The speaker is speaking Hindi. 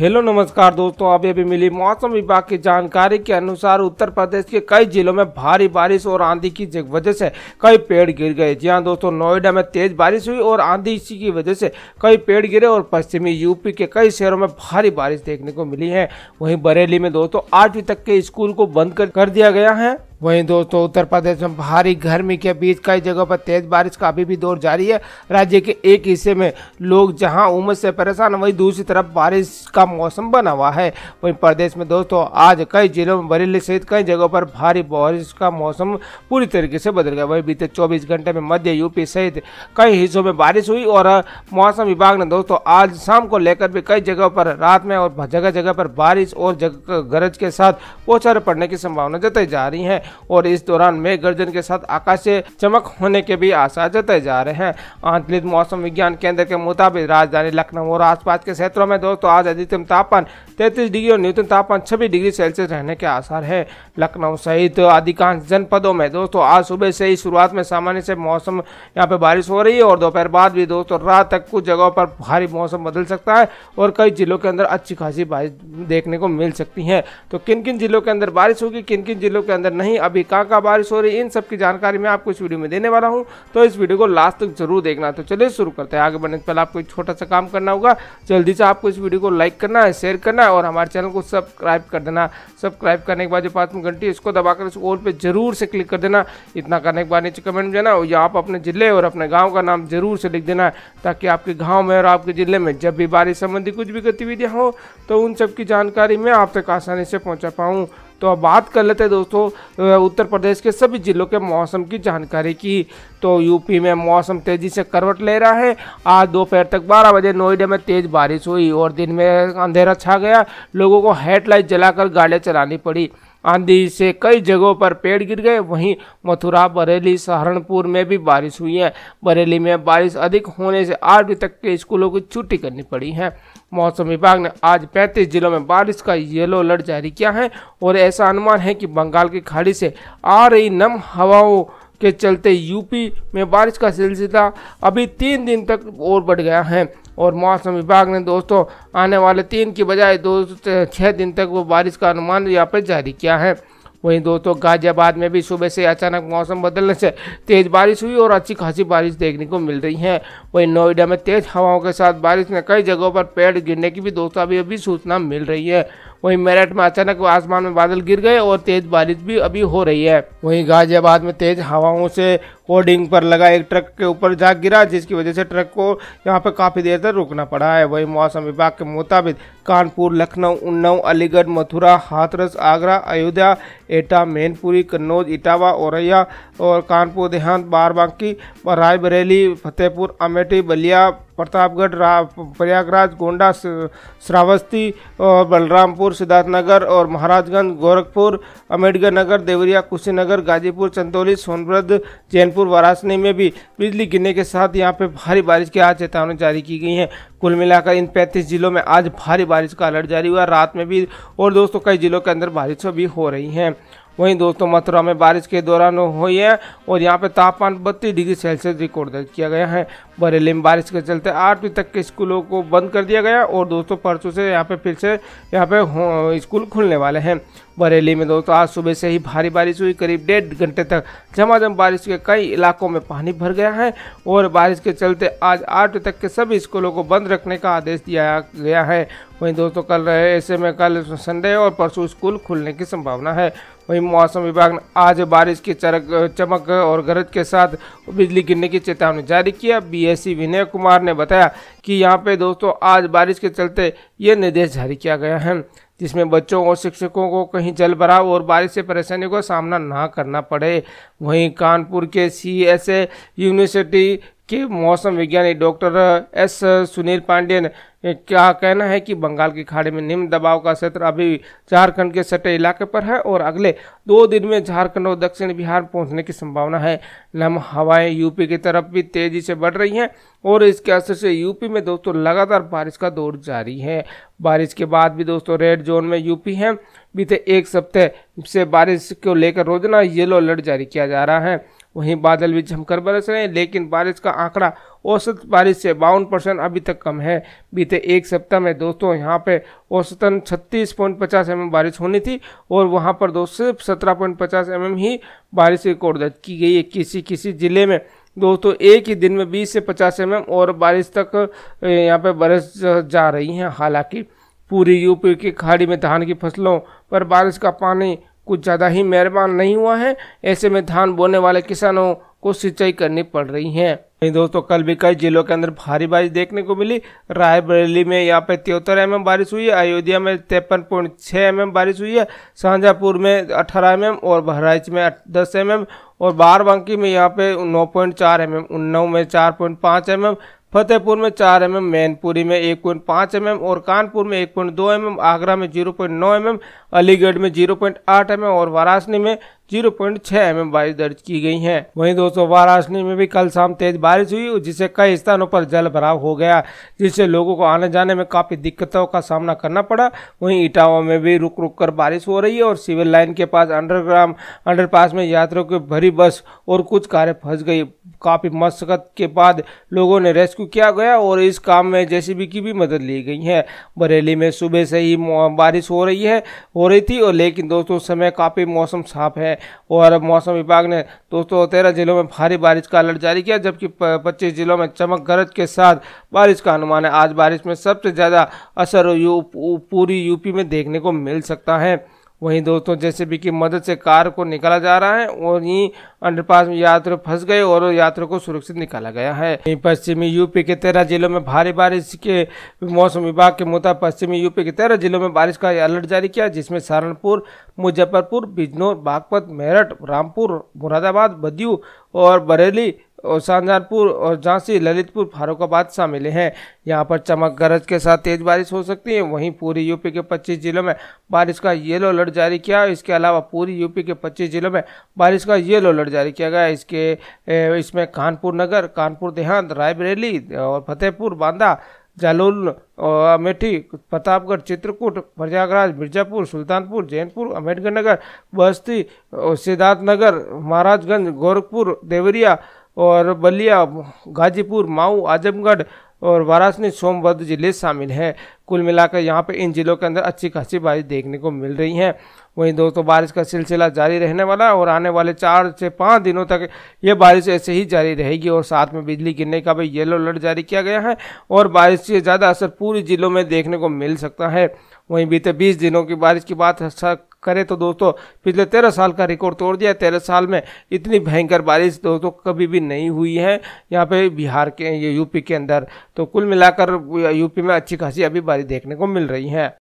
हेलो नमस्कार दोस्तों अभी अभी मिली मौसम विभाग की जानकारी के अनुसार उत्तर प्रदेश के कई जिलों में भारी बारिश और आंधी की वजह से कई पेड़ गिर गए जी हाँ दोस्तों नोएडा में तेज बारिश हुई और आंधी इसी की वजह से कई पेड़ गिरे और पश्चिमी यूपी के कई शहरों में भारी बारिश देखने को मिली है वहीं बरेली में दोस्तों आठवीं तक के स्कूल को बंद कर दिया गया है वहीं दोस्तों उत्तर प्रदेश में भारी गर्मी के बीच कई जगहों पर तेज बारिश का अभी भी दौर जारी है राज्य के एक हिस्से में लोग जहां उमस से परेशान वहीं दूसरी तरफ बारिश का मौसम बना हुआ है वहीं प्रदेश में दोस्तों आज कई जिलों में बरेली सहित कई जगहों पर भारी बारिश का मौसम पूरी तरीके से बदल गया वहीं बीते चौबीस घंटे में मध्य यूपी सहित कई हिस्सों में बारिश हुई और मौसम विभाग ने दोस्तों आज शाम को लेकर भी कई जगहों पर रात में और जगह जगह पर बारिश और गरज के साथ ओछारे पड़ने की संभावना जताई जा रही है और इस दौरान मेघ गर्जन के साथ आकाशीय चमक होने के भी आसार जताए जा रहे हैं आंतरिक मौसम विज्ञान केंद्र के मुताबिक राजधानी लखनऊ और आसपास के क्षेत्रों में दोस्तों आज अधिकतम तापमान तैतीस डिग्री और न्यूनतम तापमान छब्बीस डिग्री सेल्सियस रहने के आसार है लखनऊ सहित अधिकांश जनपदों में दोस्तों आज सुबह से ही शुरुआत में सामान्य से मौसम यहाँ पे बारिश हो रही है और दोपहर बाद भी दोस्तों रात तक कुछ जगहों पर भारी मौसम बदल सकता है और कई जिलों के अंदर अच्छी खासी बारिश देखने को मिल सकती है तो किन किन जिलों के अंदर बारिश होगी किन किन जिलों के अंदर नहीं अभी कहाँ कहाँ बारिश हो रही है इन सब की जानकारी मैं आपको इस वीडियो में देने वाला हूँ तो इस वीडियो को लास्ट तक जरूर देखना तो चलिए शुरू करते हैं आगे बढ़ने से पहले आपको एक छोटा सा काम करना होगा जल्दी से आपको इस वीडियो को लाइक करना है शेयर करना है और हमारे चैनल को सब्सक्राइब कर देना सब्सक्राइब करने के बाद जो पाँच घंटी इसको दबाकर इस ओल पर जरूर से क्लिक कर देना इतना करने के बाद नीचे कमेंट देना और या आप अपने ज़िले और अपने गाँव का नाम जरूर से लिख देना ताकि आपके गाँव में और आपके ज़िले में जब भी बारिश संबंधी कुछ भी गतिविधियाँ हो तो उन सब की जानकारी मैं आप तक आसानी से पहुँचा पाऊँ तो अब बात कर लेते हैं दोस्तों उत्तर प्रदेश के सभी जिलों के मौसम की जानकारी की तो यूपी में मौसम तेज़ी से करवट ले रहा है आज दोपहर तक 12 बजे नोएडा में तेज़ बारिश हुई और दिन में अंधेरा छा गया लोगों को हेडलाइट जलाकर गाड़ियाँ चलानी पड़ी आंधी से कई जगहों पर पेड़ गिर गए वहीं मथुरा बरेली सहारनपुर में भी बारिश हुई है बरेली में बारिश अधिक होने से आठ तक के स्कूलों की छुट्टी करनी पड़ी है मौसम विभाग ने आज 35 जिलों में बारिश का येलो अलर्ट जारी किया है और ऐसा अनुमान है कि बंगाल की खाड़ी से आ रही नम हवाओं के चलते यूपी में बारिश का सिलसिला अभी तीन दिन तक और बढ़ गया है और मौसम विभाग ने दोस्तों आने वाले तीन की बजाय दो छः दिन तक वो बारिश का अनुमान यहाँ पर जारी किया है वहीं दोस्तों गाजियाबाद में भी सुबह से अचानक मौसम बदलने से तेज़ बारिश हुई और अच्छी खासी बारिश देखने को मिल रही है वहीं नोएडा में तेज़ हवाओं के साथ बारिश ने कई जगहों पर पेड़ गिरने की भी दोस्तों अभी अभी सूचना मिल रही है वहीं मेरठ में अचानक आसमान में बादल गिर गए और तेज बारिश भी अभी हो रही है वहीं गाजियाबाद में तेज हवाओं से होर्डिंग पर लगा एक ट्रक के ऊपर जा गिरा जिसकी वजह से ट्रक को यहाँ पर काफ़ी देर तक रुकना पड़ा है वहीं मौसम विभाग के मुताबिक कानपुर लखनऊ उन्नाव अलीगढ़ मथुरा हाथरस आगरा अयोध्या एटा मैनपुरी कन्नौज इटावा औरैया और कानपुर देहांत बारबांकी रायबरेली फतेहपुर अमेठी बलिया प्रतापगढ़ प्रयागराज गोंडा श्रावस्ती और बलरामपुर सिद्धार्थनगर और महाराजगंज गोरखपुर अम्बेडकर नगर देवरिया कुशीनगर गाजीपुर चंदौली सोनभद्र जैनपुर जयपुर वाराणसी में भी बिजली गिरने के साथ यहाँ पे भारी बारिश की आज चेतावनी जारी की गई है कुल मिलाकर इन 35 जिलों में आज भारी बारिश का अलर्ट जारी हुआ रात में भी और दोस्तों कई जिलों के अंदर बारिश भी हो रही है वहीं दोस्तों मथुरा में बारिश के दौरान हुई है और यहाँ पे तापमान बत्तीस डिग्री सेल्सियस रिकॉर्ड दर्ज किया गया है बरेली में बारिश के चलते आठवीं तक के स्कूलों को बंद कर दिया गया और दोस्तों परसों से यहाँ पे फिर से यहाँ पे स्कूल खुलने वाले हैं बरेली में दोस्तों आज सुबह से ही भारी बारिश हुई करीब डेढ़ घंटे तक झमाझम बारिश के कई इलाकों में पानी भर गया है और बारिश के चलते आज आठ तक के सभी स्कूलों को बंद रखने का आदेश दिया गया है वहीं दोस्तों कल रहे ऐसे में कल संडे और परसों स्कूल खुलने की संभावना है वहीं मौसम विभाग ने आज बारिश की चरक चमक और गरज के साथ बिजली गिरने की चेतावनी जारी किया बी डीएससी विनय कुमार ने बताया कि यहाँ पे दोस्तों आज बारिश के चलते ये निर्देश जारी किया गया है जिसमें बच्चों और शिक्षकों को कहीं जल भराव और बारिश से परेशानी का सामना ना करना पड़े वहीं कानपुर के सी एस ए यूनिवर्सिटी के मौसम विज्ञानी डॉक्टर एस सुनील ने का कहना है कि बंगाल की खाड़ी में निम्न दबाव का क्षेत्र अभी झारखंड के सटे इलाके पर है और अगले दो दिन में झारखंड और दक्षिण बिहार पहुंचने की संभावना है लम हवाएं यूपी की तरफ भी तेजी से बढ़ रही हैं और इसके असर से यूपी में दोस्तों लगातार बारिश का दौर जारी है बारिश के बाद भी दोस्तों रेड जोन में यूपी है बीते एक सप्ताह से बारिश को लेकर रोजाना येलो अलर्ट जारी किया जा रहा है वहीं बादल भी जमकर बरस रहे हैं लेकिन बारिश का आंकड़ा औसत बारिश से बावन परसेंट अभी तक कम है बीते एक सप्ताह में दोस्तों यहाँ पे औसतन छत्तीस पॉइंट पचास एम बारिश होनी थी और वहाँ पर दोस्तों सत्रह पॉइंट पचास एम ही बारिश रिकॉर्ड दर्ज की गई है किसी किसी ज़िले में दोस्तों एक ही दिन में 20 से 50 एम और बारिश तक यहाँ पर बरस जा रही है हालांकि पूरी यूपी की खाड़ी में धान की फसलों पर बारिश का पानी कुछ ज़्यादा ही मेहरबान नहीं हुआ है ऐसे में धान बोने वाले किसानों को सिंचाई करनी पड़ रही है नहीं दोस्तों कल भी कई जिलों के अंदर भारी बारिश देखने को मिली रायबरेली में यहाँ पे तिहत्तर एम एम बारिश हुई है अयोध्या में तिरपन पॉइंट छः एम एम बारिश हुई है शाहजहाँपुर में अठारह एम और बहराइच में दस एम एम और बाराबंकी में यहाँ पे नौ पॉइंट चार एम एम उन्नाव में चार पॉइंट पाँच एम एम फतेहपुर में चार एम एम मैनपुरी में एक पॉइंट पांच एम एम और कानपुर में एक पॉइंट दो एम एम आगरा में जीरो पॉइंट नौ एम एम अलीगढ़ में जीरो पॉइंट आठ एम एम और वाराणसी में जीरो पॉइंट छह एम एम बारिश दर्ज की गई है वहीं दोस्तों वाराणसी में भी कल शाम तेज बारिश हुई जिससे कई स्थानों पर जल भराव हो गया जिससे लोगों को आने जाने में काफी दिक्कतों का सामना करना पड़ा वहीं इटावा में भी रुक रुक कर बारिश हो रही है और सिविल लाइन के पास अंडरग्राउंड अंडर में यात्रियों की भरी बस और कुछ कारें फंस गई काफी मशक्कत के बाद लोगों ने रेस्क्यू किया गया और इस काम में जेसीबी की भी मदद ली गई है बरेली में सुबह से ही बारिश हो रही है हो रही थी और लेकिन दोस्तों समय काफी मौसम साफ है और मौसम विभाग ने दोस्तों तेरह जिलों में भारी बारिश का अलर्ट जारी किया जबकि पच्चीस जिलों में चमक गरज के साथ बारिश का अनुमान है आज बारिश में सबसे ज़्यादा असर पूरी यूपी में देखने को मिल सकता है वहीं दोस्तों जेसीबी की मदद से कार को निकाला जा रहा है वहीं अंडरपास में यात्रा फंस गए और यात्रा को सुरक्षित निकाला गया है पश्चिमी यूपी के तेरह जिलों में भारी बारिश के मौसम विभाग के मुताबिक पश्चिमी यूपी के तेरह जिलों में बारिश का अलर्ट जारी किया जिसमें सहारनपुर मुजफ्फरपुर बिजनौर बागपत मेरठ रामपुर मुरादाबाद बदयू और बरेली और शाहजहानपुर और झांसी ललितपुर फारुखाबाद शामिल हैं यहाँ पर चमक गरज के साथ तेज बारिश हो सकती है वहीं पूरी यूपी के 25 जिलों में बारिश का येलो अलर्ट जारी किया इसके अलावा पूरी यूपी के 25 जिलों में बारिश का येलो अलर्ट जारी किया गया इसके इसमें कानपुर नगर कानपुर देहात रायबरेली और फतेहपुर बांदा जालोल अमेठी प्रतापगढ़ चित्रकूट प्रयागराज मिर्जापुर सुल्तानपुर जैनपुर अम्बेडकर नगर बस्ती सिद्धार्थनगर महाराजगंज गोरखपुर देवरिया और बलिया गाजीपुर माऊ आजमगढ़ और वाराणसी सोमभद्र जिले शामिल हैं कुल मिलाकर यहाँ पे इन जिलों के अंदर अच्छी खासी बारिश देखने को मिल रही है वहीं दोस्तों बारिश का सिलसिला जारी रहने वाला है और आने वाले चार से पाँच दिनों तक ये बारिश ऐसे ही जारी रहेगी और साथ में बिजली गिरने का भी येलो अलर्ट जारी किया गया है और बारिश से ज़्यादा असर पूरी जिलों में देखने को मिल सकता है वहीं बीते बीस दिनों की बारिश की बात करें तो दोस्तों पिछले तेरह साल का रिकॉर्ड तोड़ दिया तेरह साल में इतनी भयंकर बारिश दोस्तों कभी भी नहीं हुई है यहाँ पे बिहार के ये यूपी के अंदर तो कुल मिलाकर यूपी में अच्छी खासी अभी बारिश जानकारी देखने को मिल रही है